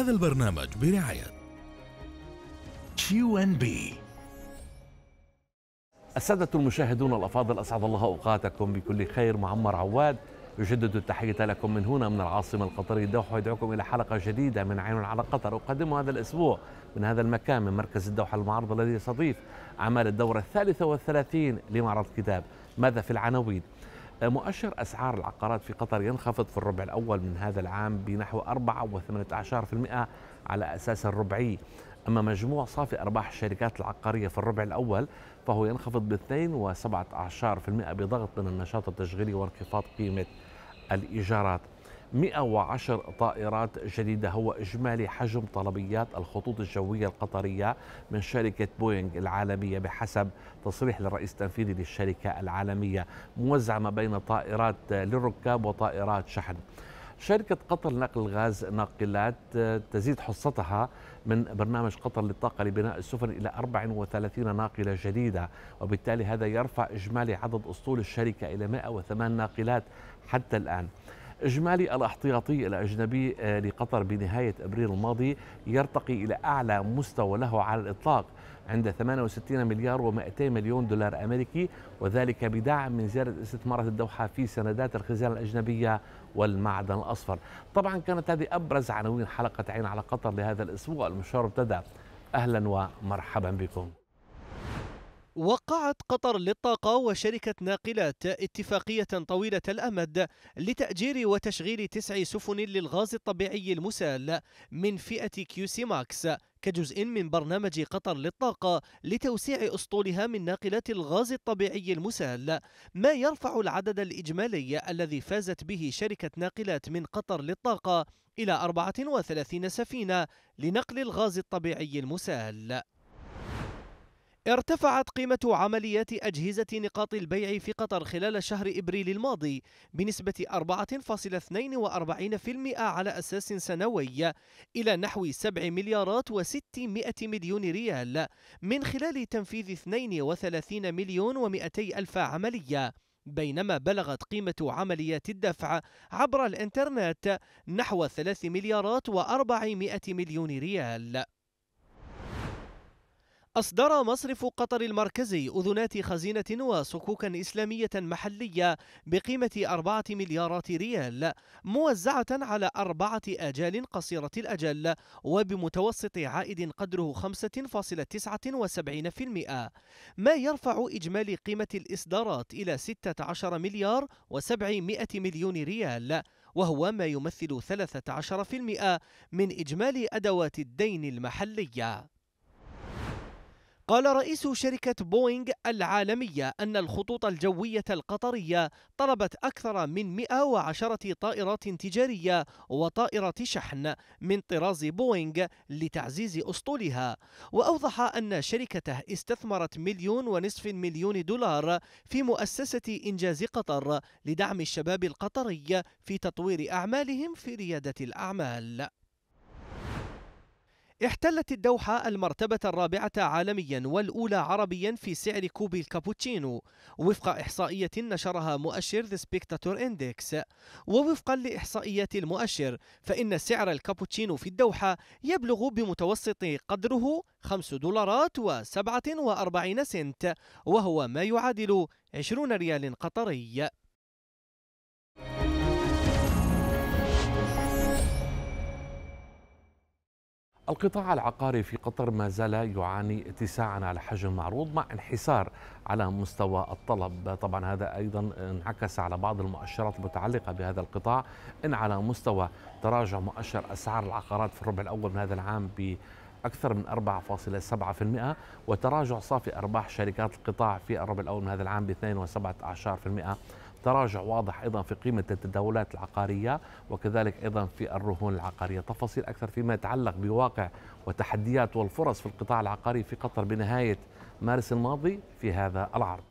هذا البرنامج برعاية ان بي السادة المشاهدون الأفاضل أسعد الله أوقاتكم بكل خير معمر عواد يجدد التحية لكم من هنا من العاصمة القطرية الدوحة ويدعوكم إلى حلقة جديدة من عين على قطر أقدمها هذا الأسبوع من هذا المكان من مركز الدوحة المعرض الذي يستضيف أعمال الدورة الثالثة والثلاثين لمعرض كتاب ماذا في العناوين مؤشر أسعار العقارات في قطر ينخفض في الربع الأول من هذا العام بنحو 4.18% على أساس الربعي أما مجموع صافي أرباح الشركات العقارية في الربع الأول فهو ينخفض ب 2.17% بضغط من النشاط التشغيلي وانخفاض قيمة الإيجارات 110 طائرات جديدة هو إجمالي حجم طلبيات الخطوط الجوية القطرية من شركة بوينغ العالمية بحسب تصريح للرئيس التنفيذي للشركة العالمية موزعة ما بين طائرات للركاب وطائرات شحن شركة قطر نقل غاز ناقلات آه، تزيد حصتها من برنامج قطر للطاقة لبناء السفن إلى 34 ناقلة جديدة وبالتالي هذا يرفع إجمالي عدد أسطول الشركة إلى 108 ناقلات حتى الآن إجمالي الاحتياطي الأجنبي آه، لقطر بنهاية أبريل الماضي يرتقي إلى أعلى مستوى له على الإطلاق عند 68 مليار و200 مليون دولار أمريكي وذلك بدعم من زيادة استثمارات الدوحة في سندات الخزانة الأجنبية والمعدن الأصفر طبعا كانت هذه أبرز عناوين حلقة عين على قطر لهذا الأسبوع المشوار ابتدى أهلا ومرحبا بكم وقعت قطر للطاقة وشركة ناقلات اتفاقية طويلة الأمد لتأجير وتشغيل تسع سفن للغاز الطبيعي المسال من فئة كيو سي ماكس كجزء من برنامج قطر للطاقة لتوسيع أسطولها من ناقلات الغاز الطبيعي المسال ما يرفع العدد الإجمالي الذي فازت به شركة ناقلات من قطر للطاقة إلى 34 سفينة لنقل الغاز الطبيعي المسال ارتفعت قيمة عمليات أجهزة نقاط البيع في قطر خلال شهر إبريل الماضي بنسبة 4.42% على أساس سنوي إلى نحو 7 مليارات و600 مليون ريال من خلال تنفيذ 32 مليون و200 ألف عملية بينما بلغت قيمة عمليات الدفع عبر الإنترنت نحو 3 مليارات و400 مليون ريال أصدر مصرف قطر المركزي أذنات خزينة وصكوكا إسلامية محلية بقيمة أربعة مليارات ريال موزعة على أربعة آجال قصيرة الأجل وبمتوسط عائد قدره 5.79% ما يرفع إجمالي قيمة الإصدارات إلى 16 مليار و700 مليون ريال وهو ما يمثل 13% من إجمالي أدوات الدين المحلية قال رئيس شركة بوينغ العالمية أن الخطوط الجوية القطرية طلبت أكثر من 110 طائرات تجارية وطائرة شحن من طراز بوينغ لتعزيز أسطولها وأوضح أن شركته استثمرت مليون ونصف مليون دولار في مؤسسة إنجاز قطر لدعم الشباب القطري في تطوير أعمالهم في ريادة الأعمال احتلت الدوحة المرتبة الرابعة عالميا والأولى عربيا في سعر كوب الكابوتشينو وفق إحصائية نشرها مؤشر The Spectator اندكس ووفقا لإحصائيات المؤشر فإن سعر الكابوتشينو في الدوحة يبلغ بمتوسط قدره 5 دولارات و47 سنت وهو ما يعادل 20 ريال قطري القطاع العقاري في قطر ما زال يعاني اتساعا على حجم معروض مع انحسار على مستوى الطلب طبعا هذا أيضا انعكس على بعض المؤشرات المتعلقة بهذا القطاع إن على مستوى تراجع مؤشر أسعار العقارات في الربع الأول من هذا العام ب أكثر من 4.7% وتراجع صافي أرباح شركات القطاع في الربع الأول من هذا العام ب 2.7% تراجع واضح أيضا في قيمة التداولات العقارية وكذلك أيضا في الرهون العقارية تفاصيل أكثر فيما يتعلق بواقع وتحديات والفرص في القطاع العقاري في قطر بنهاية مارس الماضي في هذا العرض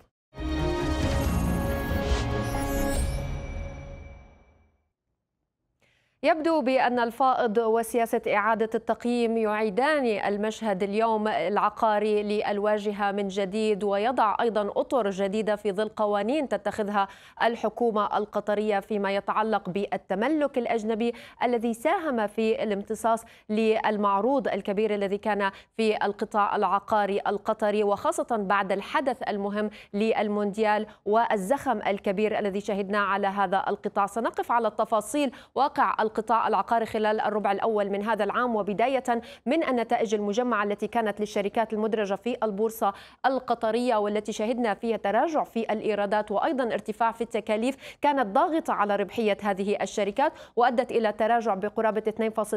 يبدو بأن الفائض وسياسة إعادة التقييم يعيدان المشهد اليوم العقاري للواجهة من جديد ويضع أيضا أطر جديدة في ظل قوانين تتخذها الحكومة القطرية فيما يتعلق بالتملك الأجنبي الذي ساهم في الامتصاص للمعروض الكبير الذي كان في القطاع العقاري القطري وخاصة بعد الحدث المهم للمونديال والزخم الكبير الذي شهدناه على هذا القطاع سنقف على التفاصيل واقع القطاع العقاري خلال الربع الأول من هذا العام وبداية من النتائج المجمعة التي كانت للشركات المدرجة في البورصة القطرية والتي شهدنا فيها تراجع في الإيرادات وأيضا ارتفاع في التكاليف كانت ضاغطة على ربحية هذه الشركات وأدت إلى تراجع بقرابة 2.7%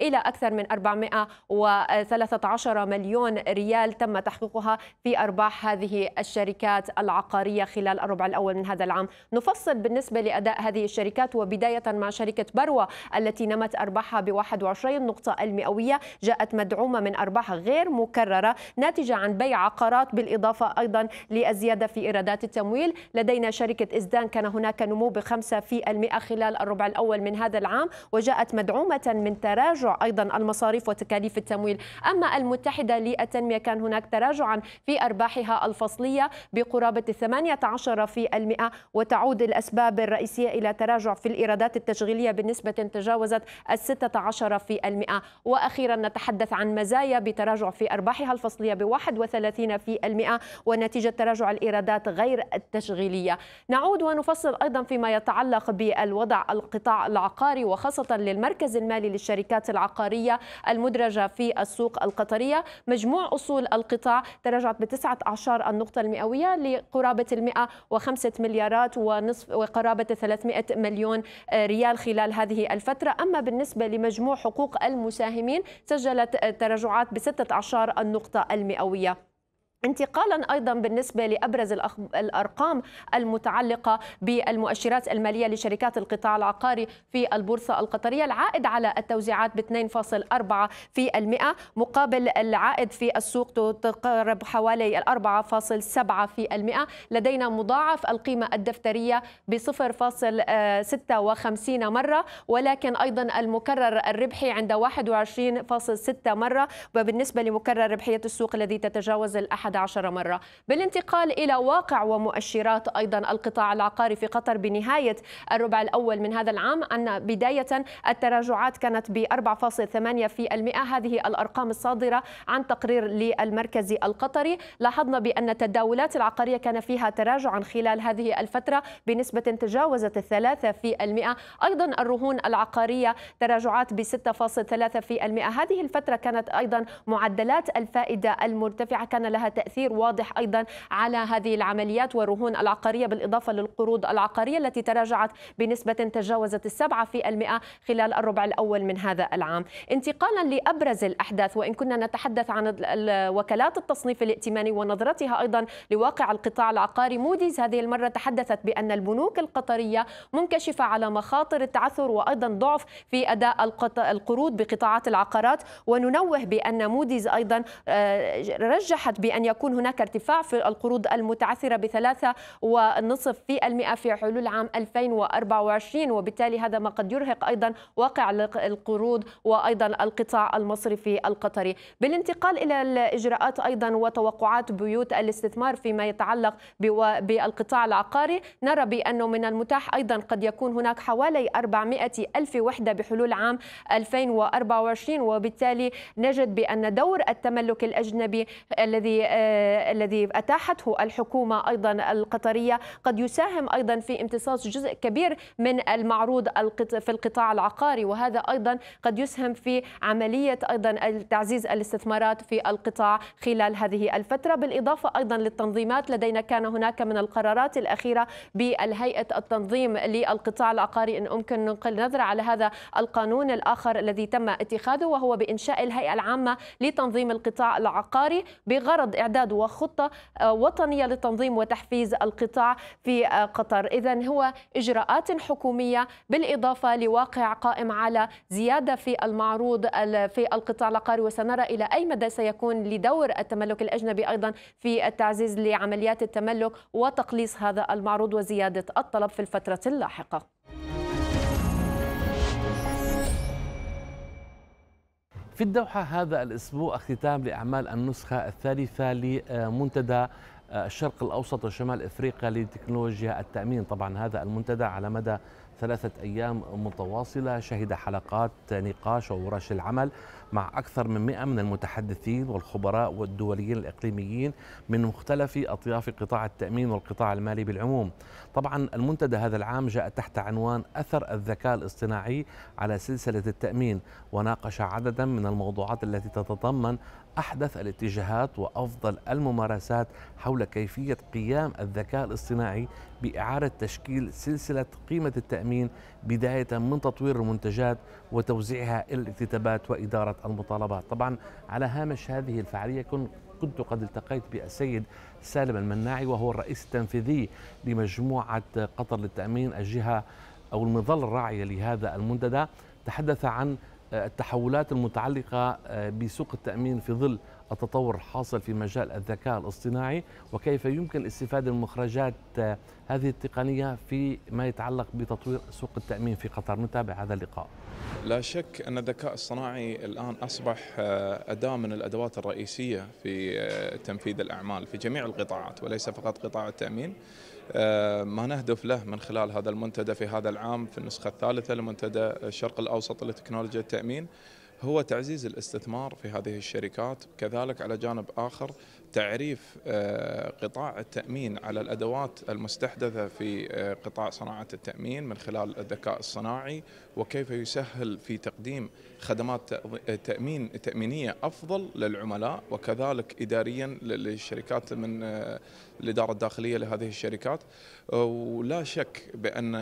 إلى أكثر من 413 مليون ريال تم تحقيقها في أرباح هذه الشركات العقارية خلال الربع الأول من هذا العام نفصل بالنسبة لأداء هذه الشركات وبداية مع شركة بروة التي نمت أرباحها ب 21 نقطة المئوية جاءت مدعومة من أرباح غير مكررة ناتجة عن بيع عقارات بالإضافة أيضا للزيادة في إيرادات التمويل لدينا شركة إزدان كان هناك نمو ب 5% خلال الربع الأول من هذا العام وجاءت مدعومة من تراجع أيضا المصاريف وتكاليف التمويل أما المتحدة للتنمية كان هناك تراجعا في أرباحها الفصلية بقرابة 18% وتعود الأسباب الرئيسية إلى تراجع في الإيرادات التشغيلية التشغيلية بنسبة تجاوزت ال 16% وأخيرا نتحدث عن مزايا بتراجع في أرباحها الفصلية ب 31% ونتيجة تراجع الإيرادات غير التشغيلية نعود ونفصل أيضا فيما يتعلق بالوضع القطاع العقاري وخاصة للمركز المالي للشركات العقارية المدرجة في السوق القطرية مجموع أصول القطاع تراجعت بتسعة عشر النقطة المئوية لقرابة المئة وخمسة مليارات ونصف وقرابة 300 مليون ريال خلال هذه الفترة أما بالنسبة لمجموع حقوق المساهمين سجلت تراجعات بستة عشر النقطة المئوية انتقالا ايضا بالنسبه لابرز الارقام المتعلقه بالمؤشرات الماليه لشركات القطاع العقاري في البورصه القطريه العائد على التوزيعات ب 2.4 في المئة مقابل العائد في السوق تقرب حوالي 4.7 في المئة لدينا مضاعف القيمه الدفتريه ب 0.56 مره ولكن ايضا المكرر الربحي عند 21.6 مره وبالنسبه لمكرر ربحيه السوق الذي تتجاوز الأحد 11 مرة بالانتقال إلى واقع ومؤشرات أيضا القطاع العقاري في قطر بنهاية الربع الأول من هذا العام أن بداية التراجعات كانت ب 4.8 في المئة هذه الأرقام الصادرة عن تقرير للمركز القطري لاحظنا بأن التداولات العقارية كان فيها تراجعا خلال هذه الفترة بنسبة تجاوزت الثلاثة في المئة أيضا الرهون العقارية تراجعات ب 6.3 في المئة هذه الفترة كانت أيضا معدلات الفائدة المرتفعة كان لها تأثير واضح أيضا على هذه العمليات والرهون العقارية بالإضافة للقروض العقارية التي تراجعت بنسبة تجاوزت السبعة في المئة خلال الربع الأول من هذا العام انتقالا لأبرز الأحداث وإن كنا نتحدث عن وكالات التصنيف الائتماني ونظرتها أيضا لواقع القطاع العقاري موديز هذه المرة تحدثت بأن البنوك القطرية منكشفة على مخاطر التعثر وأيضا ضعف في أداء القروض بقطاعات العقارات وننوه بأن موديز أيضا آه، رجحت بأن يكون هناك ارتفاع في القروض المتعثرة بثلاثة ونصف في المئة في حلول عام 2024 وبالتالي هذا ما قد يرهق أيضا واقع القروض وأيضا القطاع المصرفي القطري بالانتقال إلى الإجراءات أيضا وتوقعات بيوت الاستثمار فيما يتعلق بالقطاع العقاري نرى بأنه من المتاح أيضا قد يكون هناك حوالي 400 ألف وحدة بحلول عام 2024 وبالتالي نجد بأن دور التملك الأجنبي الذي آه، الذي أتاحته الحكومة أيضا القطرية قد يساهم أيضا في امتصاص جزء كبير من المعروض في القطاع العقاري وهذا أيضا قد يسهم في عملية أيضا تعزيز الاستثمارات في القطاع خلال هذه الفترة بالإضافة أيضا للتنظيمات لدينا كان هناك من القرارات الأخيرة بالهيئة التنظيم للقطاع العقاري إن أمكن ننقل نظرة على هذا القانون الآخر الذي تم اتخاذه وهو بإنشاء الهيئة العامة لتنظيم القطاع العقاري بغرض استعداد وخطة آه، وطنية لتنظيم وتحفيز القطاع في آه، قطر إذا هو إجراءات حكومية بالإضافة لواقع قائم على زيادة في المعروض في القطاع العقاري وسنرى إلى أي مدى سيكون لدور التملك الأجنبي أيضا في التعزيز لعمليات التملك وتقليص هذا المعروض وزيادة الطلب في الفترة اللاحقة في الدوحة هذا الأسبوع اختتام لأعمال النسخة الثالثة لمنتدى آه، الشرق الأوسط وشمال إفريقيا لتكنولوجيا التأمين طبعا هذا المنتدى على مدى ثلاثة أيام متواصلة شهد حلقات نقاش وورش العمل مع أكثر من 100 من المتحدثين والخبراء والدوليين الإقليميين من مختلف أطياف قطاع التأمين والقطاع المالي بالعموم طبعا المنتدى هذا العام جاء تحت عنوان أثر الذكاء الاصطناعي على سلسلة التأمين وناقش عددا من الموضوعات التي تتضمن أحدث الاتجاهات وأفضل الممارسات حول كيفية قيام الذكاء الاصطناعي بإعادة تشكيل سلسلة قيمة التأمين بداية من تطوير المنتجات وتوزيعها إلى الاكتتابات وإدارة المطالبات طبعا على هامش هذه الفعالية كنت قد التقيت بالسيد سالم المناعي وهو الرئيس التنفيذي لمجموعة قطر للتأمين الجهة أو المظلة الراعية لهذا المنتدى تحدث عن آه، التحولات المتعلقة آه، بسوق التأمين في ظل التطور الحاصل في مجال الذكاء الاصطناعي وكيف يمكن الاستفادة من مخرجات آه، هذه التقنية في ما يتعلق بتطوير سوق التأمين في قطر نتابع هذا اللقاء لا شك أن الذكاء الصناعي الآن أصبح أداة من الأدوات الرئيسية في تنفيذ الأعمال في جميع القطاعات وليس فقط قطاع التأمين آه، ما نهدف له من خلال هذا المنتدى في هذا العام في النسخة الثالثة لمنتدى الشرق الأوسط لتكنولوجيا التأمين هو تعزيز الاستثمار في هذه الشركات كذلك على جانب آخر تعريف آه، قطاع التأمين على الأدوات المستحدثة في آه، قطاع صناعة التأمين من خلال الذكاء الصناعي وكيف يسهل في تقديم خدمات آه، تأمين تأمينية أفضل للعملاء وكذلك إداريا للشركات من الإدارة الداخلية لهذه الشركات ولا شك بأن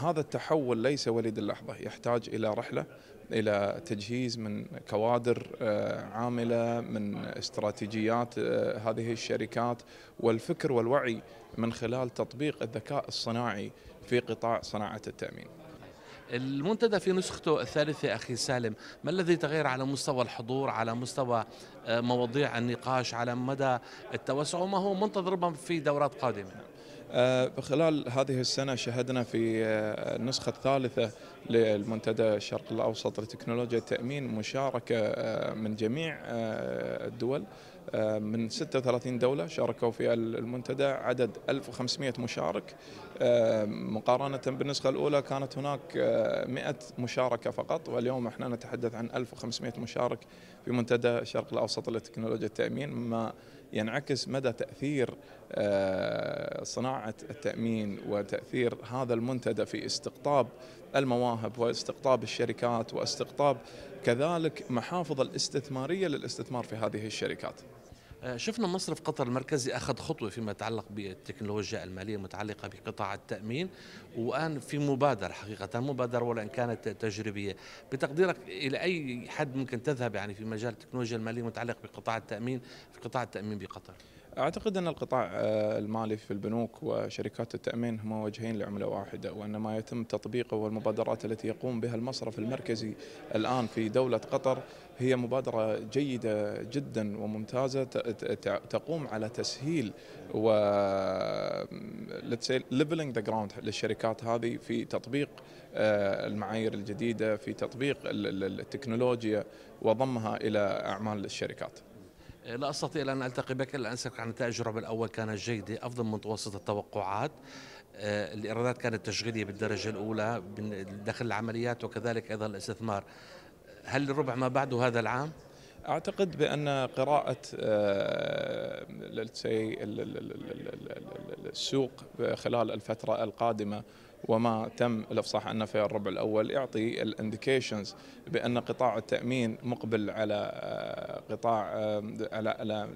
هذا التحول ليس وليد اللحظة يحتاج إلى رحلة الى تجهيز من كوادر آه، عامله من استراتيجيات آه، هذه الشركات والفكر والوعي من خلال تطبيق الذكاء الصناعي في قطاع صناعه التامين. المنتدى في نسخته الثالثة أخي سالم ما الذي تغير على مستوى الحضور على مستوى آه، مواضيع النقاش على مدى التوسع وما هو منتظر ربما في دورات قادمة آه، خلال هذه السنة شهدنا في آه، النسخة الثالثة للمنتدى الشرق الأوسط لتكنولوجيا التأمين مشاركة آه، من جميع الدول من 36 دولة شاركوا في المنتدى عدد 1500 مشارك مقارنة بالنسخة الأولى كانت هناك 100 مشاركة فقط واليوم احنا نتحدث عن 1500 مشارك في منتدى الشرق الأوسط لتكنولوجيا التأمين ما ينعكس مدى تأثير آه، صناعة التأمين وتأثير هذا المنتدى في استقطاب المواهب واستقطاب الشركات واستقطاب كذلك محافظ الاستثمارية للاستثمار في هذه الشركات آه، شفنا مصر في قطر المركزي اخذ خطوه فيما يتعلق بالتكنولوجيا الماليه المتعلقه بقطاع التامين وان في مبادره حقيقه مبادره وان كانت تجريبيه بتقديرك الى اي حد ممكن تذهب يعني في مجال التكنولوجيا الماليه المتعلقه بقطاع التامين في قطاع التامين بقطر اعتقد ان القطاع آه، المالي في البنوك وشركات التامين هما وجهين لعمله واحده وان ما يتم تطبيقه والمبادرات التي يقوم بها المصرف المركزي الان في دوله قطر هي مبادره جيده جدا وممتازه تقوم على تسهيل و ليفلينج ذا جراوند للشركات هذه في تطبيق آه، المعايير الجديده في تطبيق التكنولوجيا وضمها الى اعمال الشركات. لا استطيع ان التقي بك الا انسك عن نتائج الربع الاول كانت جيده افضل من متوسط التوقعات آه، الايرادات كانت تشغيليه بالدرجه الاولى من دخل العمليات وكذلك ايضا الاستثمار هل الربع ما بعده هذا العام؟ اعتقد بان قراءه آه، السوق خلال الفتره القادمه وما تم الافصاح عنه في الربع الاول يعطي الانديكيشنز بان قطاع التامين مقبل على آه، قطاع آه، على على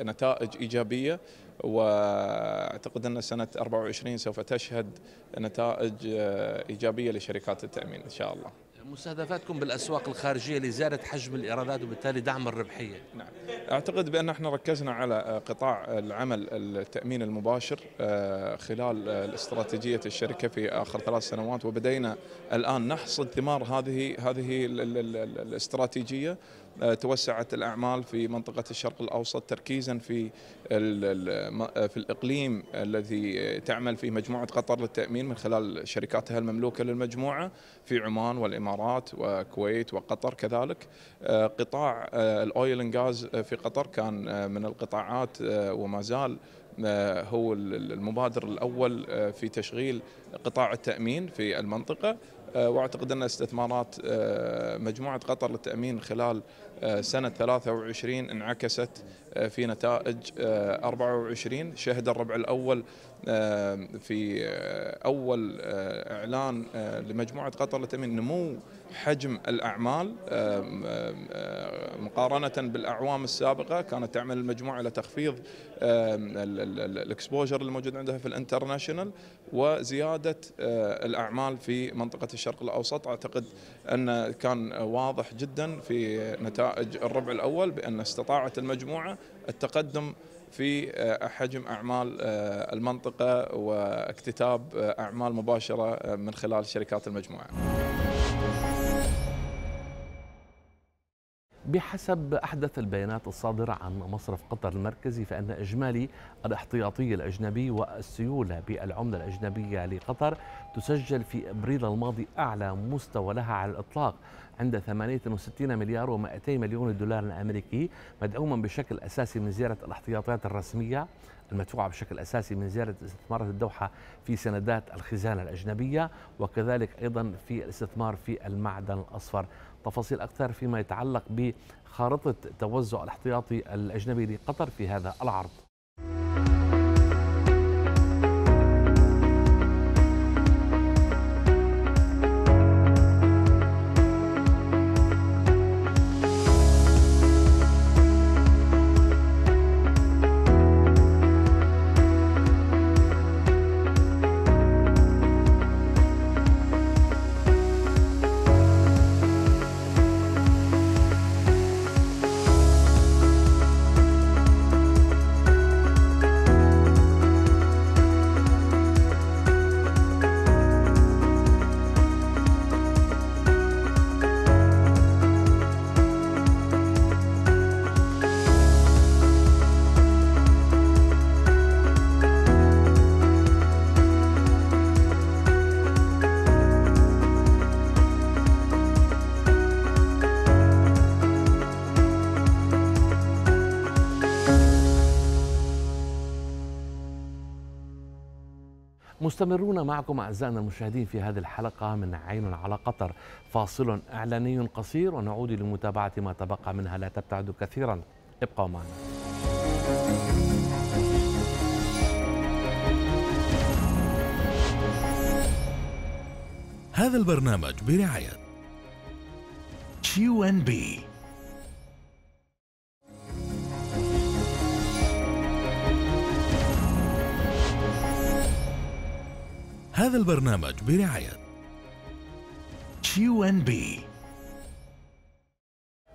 نتائج ايجابيه واعتقد ان سنه 24 سوف تشهد نتائج آه، ايجابيه لشركات التامين ان شاء الله. مستهدفاتكم بالاسواق الخارجيه لزياده حجم الايرادات وبالتالي دعم الربحيه. نعم. اعتقد بان احنا ركزنا على آه، قطاع العمل التامين المباشر آه، خلال آه، استراتيجيه الشركه في اخر ثلاث سنوات وبدينا الان نحصد ثمار هذه هذه الاستراتيجيه آه، توسعت الاعمال في منطقه الشرق الاوسط تركيزا في آه، في الاقليم الذي تعمل فيه مجموعه قطر للتامين من خلال شركاتها المملوكه للمجموعه في عمان والامارات والكويت وقطر كذلك آه، قطاع الاويل غاز في قطر كان من القطاعات وما زال هو المبادر الاول في تشغيل قطاع التامين في المنطقه واعتقد ان استثمارات مجموعه قطر للتامين خلال آه، سنة 23 انعكست آه، في نتائج 24 آه، شهد الربع الأول في أول إعلان لمجموعة قطر للتأمين نمو حجم الأعمال مقارنة بالأعوام السابقة كانت تعمل المجموعة على تخفيض الاكسبوجر الموجود عندها في الانترناشنال وزيادة آه، الأعمال في منطقة الشرق الأوسط أعتقد أن كان واضح جدا في نتائج الربع الأول بأن استطاعت المجموعة التقدم في آه، حجم اعمال آه، المنطقه واكتتاب آه، اعمال مباشره من خلال شركات المجموعه. بحسب أحدث البيانات الصادرة عن مصرف قطر المركزي فإن إجمالي الاحتياطي الأجنبي والسيولة بالعملة الأجنبية لقطر تسجل في أبريل الماضي أعلى مستوى لها على الإطلاق عند 68 مليار و200 مليون دولار أمريكي مدعوما بشكل أساسي من زيارة الاحتياطيات الرسمية المدفوعة بشكل أساسي من زياره استثمارات الدوحة في سندات الخزانة الأجنبية وكذلك أيضا في الاستثمار في المعدن الأصفر تفاصيل أكثر فيما يتعلق بخارطة توزع الاحتياطي الأجنبي لقطر في هذا العرض مستمرون معكم أعزائنا المشاهدين في هذه الحلقة من عين على قطر فاصل إعلاني قصير ونعود لمتابعة ما تبقى منها لا تبتعد كثيرا ابقوا معنا هذا البرنامج برعاية QNB هذا البرنامج برعاية ان بي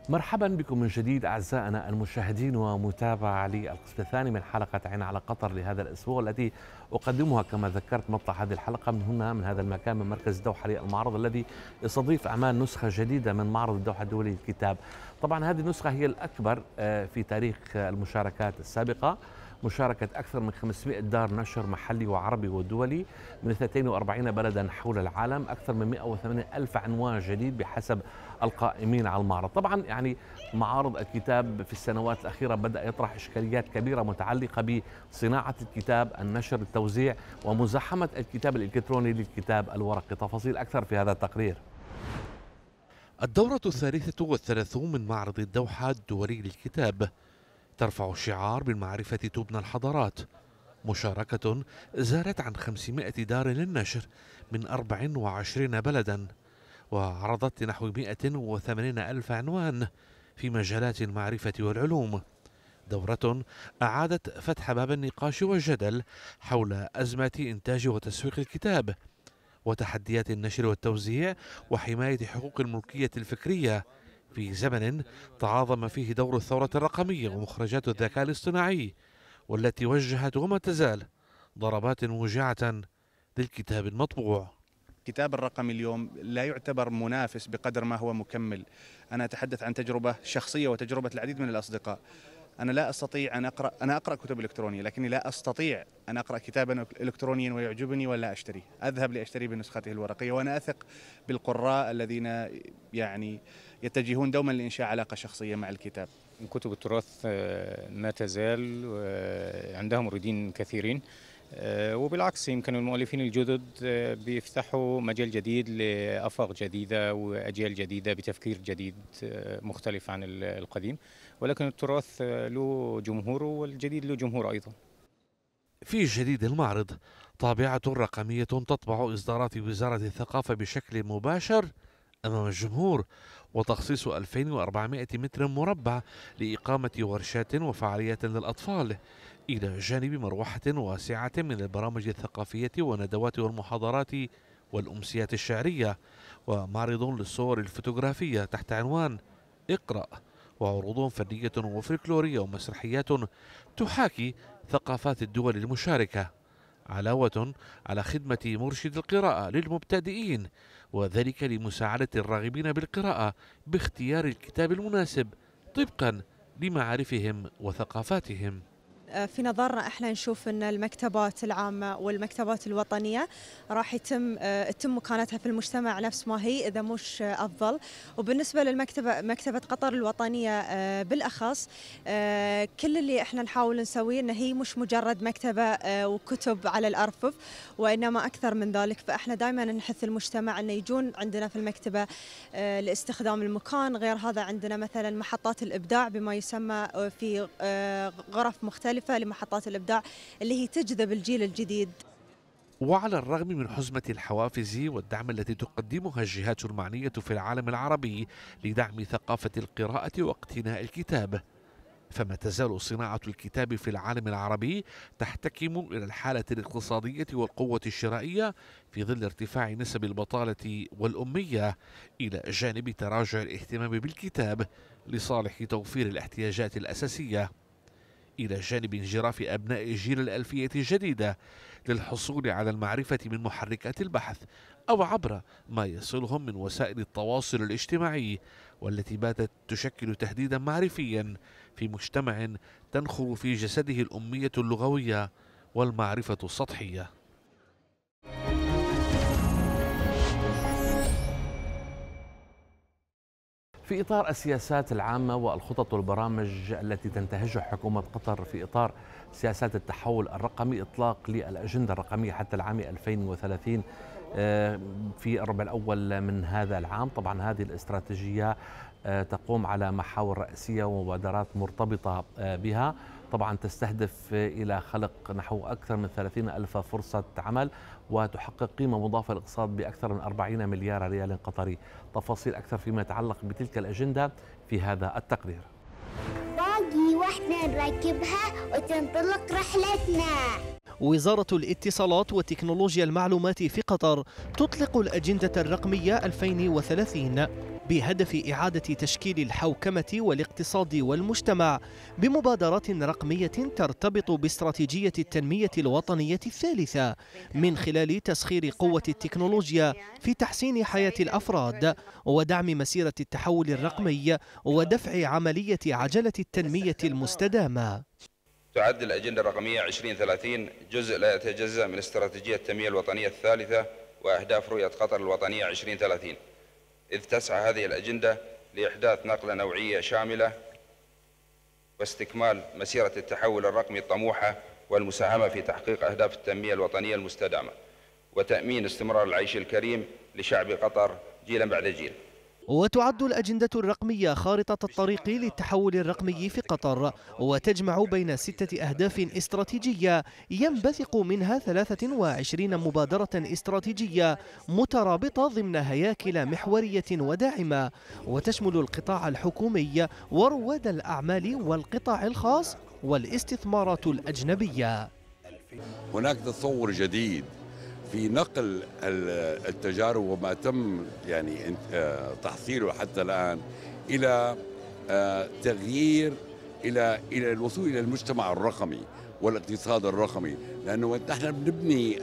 مرحبا بكم من جديد أعزائنا المشاهدين ومتابعة للقسم الثاني من حلقة عين على قطر لهذا الأسبوع التي أقدمها كما ذكرت مطلع هذه الحلقة من هنا من هذا المكان من مركز الدوحة للمعرض الذي يستضيف أعمال نسخة جديدة من معرض الدوحة الدولي للكتاب طبعا هذه النسخة هي الأكبر آه، في تاريخ المشاركات السابقة مشاركة أكثر من 500 دار نشر محلي وعربي ودولي من 42 بلدا حول العالم أكثر من 108 ألف عنوان جديد بحسب القائمين على المعرض طبعا يعني معارض الكتاب في السنوات الأخيرة بدأ يطرح إشكاليات كبيرة متعلقة بصناعة الكتاب النشر التوزيع ومزاحمة الكتاب الإلكتروني للكتاب الورقي تفاصيل أكثر في هذا التقرير الدورة الثالثة والثلاثون من معرض الدوحة الدولي للكتاب ترفع الشعار بالمعرفة تبنى الحضارات مشاركة زارت عن 500 دار للنشر من 24 بلدا وعرضت نحو 180 ألف عنوان في مجالات المعرفة والعلوم دورة أعادت فتح باب النقاش والجدل حول أزمة إنتاج وتسويق الكتاب وتحديات النشر والتوزيع وحماية حقوق الملكية الفكرية في زمن تعاظم فيه دور الثورة الرقمية ومخرجات الذكاء الاصطناعي والتي وجهت وما تزال ضربات موجعة للكتاب المطبوع الكتاب الرقمي اليوم لا يعتبر منافس بقدر ما هو مكمل أنا أتحدث عن تجربة شخصية وتجربة العديد من الأصدقاء أنا لا أستطيع أن أقرأ أنا أقرأ كتب إلكترونية لكني لا أستطيع أن أقرأ كتابا إلكترونيا ويعجبني ولا أشتريه أذهب لأشتريه بنسخته الورقية وأنا أثق بالقراء الذين يعني يتجهون دوما لإنشاء علاقة شخصية مع الكتاب كتب التراث آه، ما تزال آه، عندها مريدين كثيرين آه، وبالعكس يمكن المؤلفين الجدد بيفتحوا مجال جديد لافاق جديده واجيال جديده بتفكير جديد مختلف عن القديم ولكن التراث له جمهوره والجديد له جمهور ايضا. في جديد المعرض طابعه رقميه تطبع اصدارات وزاره الثقافه بشكل مباشر امام الجمهور وتخصيص 2400 متر مربع لإقامة ورشات وفعاليات للأطفال إلى جانب مروحة واسعة من البرامج الثقافية والندوات والمحاضرات والأمسيات الشعرية ومعرض للصور الفوتوغرافية تحت عنوان اقرأ وعروض فنية وفلكلورية ومسرحيات تحاكي ثقافات الدول المشاركة علاوة على خدمة مرشد القراءة للمبتدئين وذلك لمساعدة الراغبين بالقراءة باختيار الكتاب المناسب طبقا لمعارفهم وثقافاتهم آه، في نظرنا احنا نشوف ان المكتبات العامه والمكتبات الوطنيه راح يتم آه، تتم مكانتها في المجتمع نفس ما هي اذا مش آه، افضل وبالنسبه للمكتبه مكتبه قطر الوطنيه بالاخص كل اللي احنا نحاول نسويه ان هي مش مجرد مكتبه وكتب على الارفف وانما اكثر من ذلك فاحنا دائما نحث المجتمع انه يجون عندنا في المكتبه لاستخدام المكان غير هذا عندنا مثلا محطات الابداع بما يسمى في غرف مختلفه مختلفة لمحطات الإبداع اللي هي تجذب الجيل الجديد وعلى الرغم من حزمة الحوافز والدعم التي تقدمها الجهات المعنية في العالم العربي لدعم ثقافة القراءة واقتناء الكتاب فما تزال صناعة الكتاب في العالم العربي تحتكم إلى الحالة الاقتصادية والقوة الشرائية في ظل ارتفاع نسب البطالة والأمية إلى جانب تراجع الاهتمام بالكتاب لصالح توفير الاحتياجات الأساسية إلى جانب انجراف أبناء جيل الألفية الجديدة للحصول على المعرفة من محركات البحث أو عبر ما يصلهم من وسائل التواصل الاجتماعي والتي باتت تشكل تهديدا معرفيا في مجتمع تنخر في جسده الأمية اللغوية والمعرفة السطحية في إطار السياسات العامة والخطط والبرامج التي تنتهجها حكومة قطر في إطار سياسات التحول الرقمي إطلاق للأجندة الرقمية حتى العام 2030 آه، في الربع الأول من هذا العام طبعا هذه الاستراتيجية آه، تقوم على محاور رئيسية ومبادرات مرتبطة آه، بها طبعا تستهدف إلى خلق نحو أكثر من 30 ألف فرصة عمل وتحقق قيمة مضافة للاقتصاد بأكثر من 40 مليار ريال قطري تفاصيل أكثر فيما يتعلق بتلك الأجندة في هذا التقرير باقي واحنا نركبها وتنطلق رحلتنا وزارة الاتصالات وتكنولوجيا المعلومات في قطر تطلق الأجندة الرقمية 2030 بهدف إعادة تشكيل الحوكمة والاقتصاد والمجتمع بمبادرات رقمية ترتبط باستراتيجية التنمية الوطنية الثالثة من خلال تسخير قوة التكنولوجيا في تحسين حياة الأفراد ودعم مسيرة التحول الرقمي ودفع عملية عجلة التنمية المستدامة تعد الأجندة الرقمية 2030 جزء لا يتجزأ من استراتيجية التنمية الوطنية الثالثة وأهداف رؤية قطر الوطنية 2030 إذ تسعى هذه الأجندة لإحداث نقلة نوعية شاملة واستكمال مسيرة التحول الرقمي الطموحة والمساهمة في تحقيق أهداف التنمية الوطنية المستدامة وتأمين استمرار العيش الكريم لشعب قطر جيلا بعد جيل وتعد الأجندة الرقمية خارطة الطريق للتحول الرقمي في قطر وتجمع بين ستة أهداف استراتيجية ينبثق منها 23 مبادرة استراتيجية مترابطة ضمن هياكل محورية وداعمة وتشمل القطاع الحكومي ورواد الأعمال والقطاع الخاص والاستثمارات الأجنبية هناك تصور جديد في نقل التجارب وما تم يعني آه، تحصيله حتى الان الى آه، تغيير الى الى الوصول الى المجتمع الرقمي والاقتصاد الرقمي لانه نحن بنبني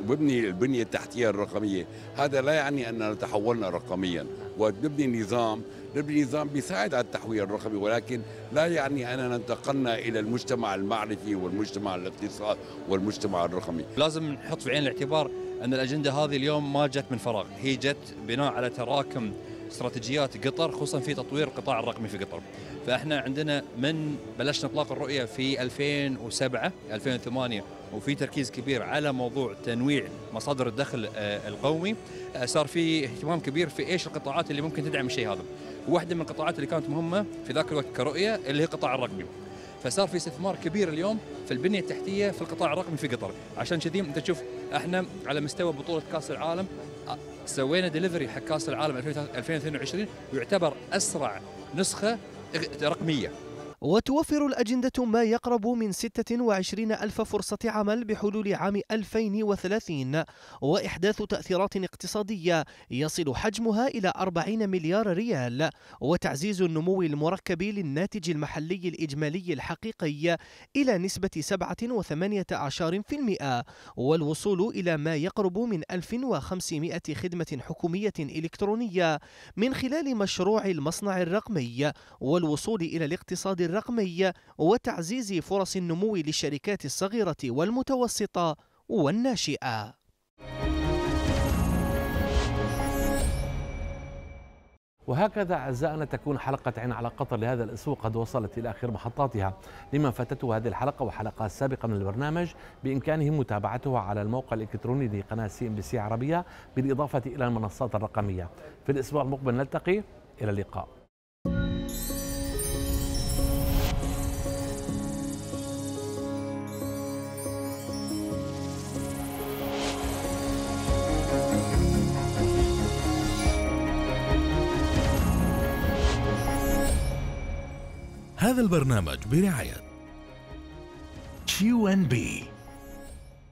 بنبني البنيه التحتيه الرقميه هذا لا يعني اننا تحولنا رقميا وبنبني نظام نبني نظام بيساعد على التحويل الرقمي ولكن لا يعني اننا انتقلنا الى المجتمع المعرفي والمجتمع الاقتصادي والمجتمع الرقمي. لازم نحط في عين الاعتبار ان الاجنده هذه اليوم ما جت من فراغ، هي جت بناء على تراكم استراتيجيات قطر خصوصا في تطوير القطاع الرقمي في قطر. فاحنا عندنا من بلشنا اطلاق الرؤيه في 2007 2008 وفي تركيز كبير على موضوع تنويع مصادر الدخل آه، القومي آه، صار في اهتمام كبير في ايش القطاعات اللي ممكن تدعم الشيء هذا واحده من القطاعات اللي كانت مهمه في ذاك الوقت كرؤيه اللي هي القطاع الرقمي فصار في استثمار كبير اليوم في البنيه التحتيه في القطاع الرقمي في قطر عشان كذي انت تشوف احنا على مستوى بطوله كاس العالم آه، سوينا دليفري حق كاس العالم 2022 ويعتبر اسرع نسخه رقميه وتوفر الأجندة ما يقرب من 26 ألف فرصة عمل بحلول عام 2030 وإحداث تأثيرات اقتصادية يصل حجمها إلى 40 مليار ريال وتعزيز النمو المركب للناتج المحلي الإجمالي الحقيقي إلى نسبة 7.18% والوصول إلى ما يقرب من 1500 خدمة حكومية إلكترونية من خلال مشروع المصنع الرقمي والوصول إلى الاقتصاد الرقمي وتعزيز فرص النمو للشركات الصغيرة والمتوسطة والناشئة وهكذا أعزائنا تكون حلقة عين على قطر لهذا الأسبوع قد وصلت إلى آخر محطاتها لمن فاتته هذه الحلقة وحلقات سابقة من البرنامج بإمكانهم متابعتها على الموقع الإلكتروني لقناة سي إم بي سي عربية بالإضافة إلى المنصات الرقمية في الأسبوع المقبل نلتقي إلى اللقاء هذا البرنامج برعاية تشيو ان بي